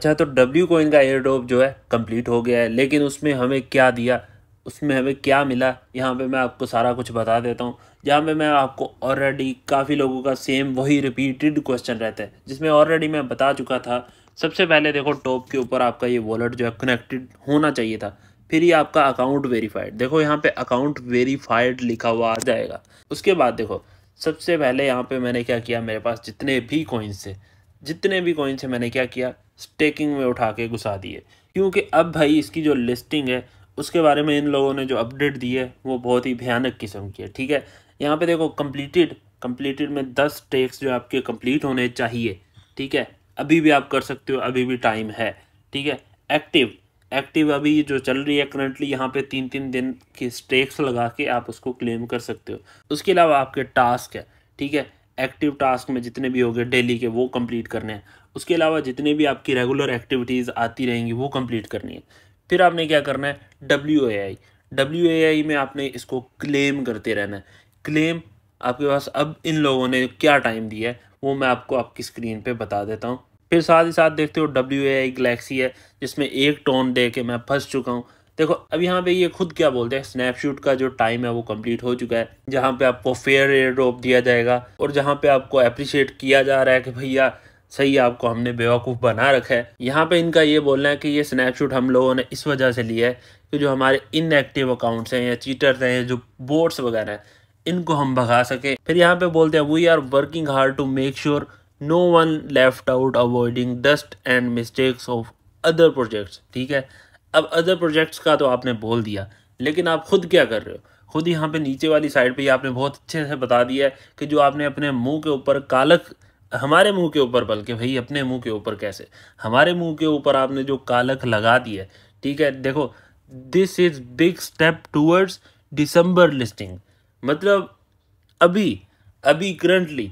अच्छा तो W coin का एयर ड्रॉप जो है कंप्लीट हो गया है लेकिन उसमें हमें क्या दिया उसमें हमें क्या मिला यहाँ पे मैं आपको सारा कुछ बता देता हूँ जहाँ पे मैं आपको ऑलरेडी काफ़ी लोगों का सेम वही रिपीटेड क्वेश्चन रहता है जिसमें ऑलरेडी मैं बता चुका था सबसे पहले देखो टॉप के ऊपर आपका ये वॉलेट जो है कनेक्टेड होना चाहिए था फिर ये आपका अकाउंट वेरीफाइड देखो यहाँ पे अकाउंट वेरीफाइड लिखा हुआ आ जाएगा उसके बाद देखो सबसे पहले यहाँ पे मैंने क्या किया मेरे पास जितने भी कोइंस थे जितने भी कॉइन्स हैं मैंने क्या किया स्टेकिंग में उठा के घुसा दिए क्योंकि अब भाई इसकी जो लिस्टिंग है उसके बारे में इन लोगों ने जो अपडेट दी है वो बहुत ही भयानक किस्म की है ठीक है यहाँ पे देखो कम्प्लीटेड कम्प्लीटेड में दस टेक्स जो आपके कम्प्लीट होने चाहिए ठीक है अभी भी आप कर सकते हो अभी भी टाइम है ठीक है एक्टिव एक्टिव अभी जो चल रही है करंटली यहाँ पे तीन तीन दिन की स्टेक्स लगा के आप उसको क्लेम कर सकते हो उसके अलावा आपके टास्क है ठीक है एक्टिव टास्क में जितने भी हो गए डेली के वो कंप्लीट करने हैं उसके अलावा जितने भी आपकी रेगुलर एक्टिविटीज़ आती रहेंगी वो कंप्लीट करनी है फिर आपने क्या करना है W A I W A आई में आपने इसको क्लेम करते रहना है क्लेम आपके पास अब इन लोगों ने क्या टाइम दिया है वो मैं आपको आपकी स्क्रीन पर बता देता हूँ फिर साथ ही साथ देखते हो डब्ल्यू ए आई गलेक्सी है जिसमें एक टोन दे के मैं फंस चुका हूँ देखो अब यहाँ पे ये खुद क्या बोलते हैं स्नैपशूट का जो टाइम है वो कंप्लीट हो चुका है जहाँ पे आपको फेयर एयर ड्रॉप दिया जाएगा और जहाँ पे आपको अप्रिशिएट किया जा रहा है कि भैया सही आपको हमने बेवकूफ़ बना रखा है यहाँ पे इनका ये बोलना है कि ये स्नैपशूट हम लोगों ने इस वजह से लिया है कि जो हमारे इनएक्टिव अकाउंट्स हैं या चीटर्स हैं जो बोट्स वगैरह हैं इनको हम भगा सकें फिर यहाँ पे बोलते हैं we are working hard to make sure no one left out avoiding dust and mistakes of other projects ठीक है अब अदर प्रोजेक्ट्स का तो आपने बोल दिया लेकिन आप खुद क्या कर रहे हो खुद यहाँ पे नीचे वाली साइड पे ही आपने बहुत अच्छे से बता दिया है कि जो आपने अपने मुंह के ऊपर कालक हमारे मुंह के ऊपर बल्कि भाई अपने मुंह के ऊपर कैसे हमारे मुंह के ऊपर आपने जो कालक लगा दिया है ठीक है देखो this is big step towards December listing मतलब अभी अभी करंटली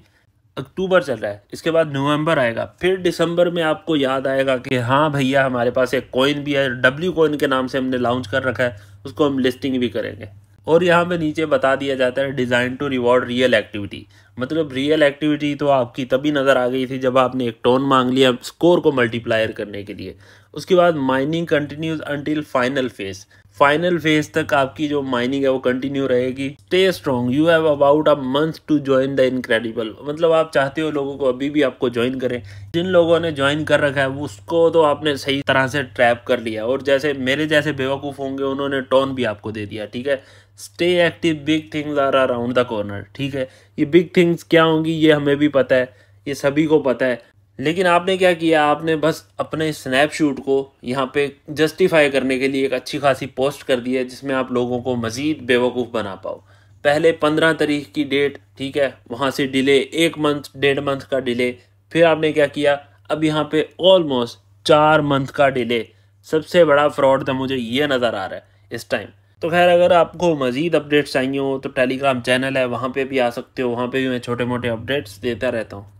अक्टूबर चल रहा है इसके बाद नवंबर आएगा फिर दिसंबर में आपको याद आएगा कि हाँ भैया हमारे पास एक कॉइन भी है डब्ल्यू कॉइन के नाम से हमने लॉन्च कर रखा है उसको हम लिस्टिंग भी करेंगे और यहाँ पे नीचे बता दिया जाता है design to reward real activity मतलब रियल एक्टिविटी तो आपकी तभी नज़र आ गई थी जब आपने एक टोन मांग लिया स्कोर को मल्टीप्लायर करने के लिए उसके बाद mining continues until final phase final phase तक आपकी जो माइनिंग है वो कंटिन्यू रहेगी stay strong you have about a month to join the incredible मतलब आप चाहते हो लोगों को अभी भी आपको ज्वाइन करें जिन लोगों ने ज्वाइन कर रखा है उसको तो आपने सही तरह से ट्रैप कर लिया और जैसे मेरे जैसे बेवकूफ़ होंगे उन्होंने टोन भी आपको दे दिया ठीक है stay active big things are around the corner ठीक है ये बिग थिंग्स क्या होंगी ये हमें भी पता है ये सभी को पता है लेकिन आपने क्या किया आपने बस अपने स्नैपशूट को यहाँ पे जस्टिफाई करने के लिए एक अच्छी खासी पोस्ट कर दी है जिसमें आप लोगों को मज़ीद बेवकूफ़ बना पाओ पहले पंद्रह तारीख की डेट ठीक है वहाँ से डिले एक मंथ डेढ़ मंथ का डिले फिर आपने क्या किया अब यहाँ पे ऑलमोस्ट चार मंथ का डिले सबसे बड़ा फ्रॉड था तो मुझे ये नज़र आ रहा है इस टाइम तो खैर अगर आपको मज़ीद अपडेट्स चाहिए हो तो टेलीग्राम चैनल है वहाँ पे भी आ सकते हो वहाँ पे भी मैं छोटे मोटे अपडेट्स देता रहता हूँ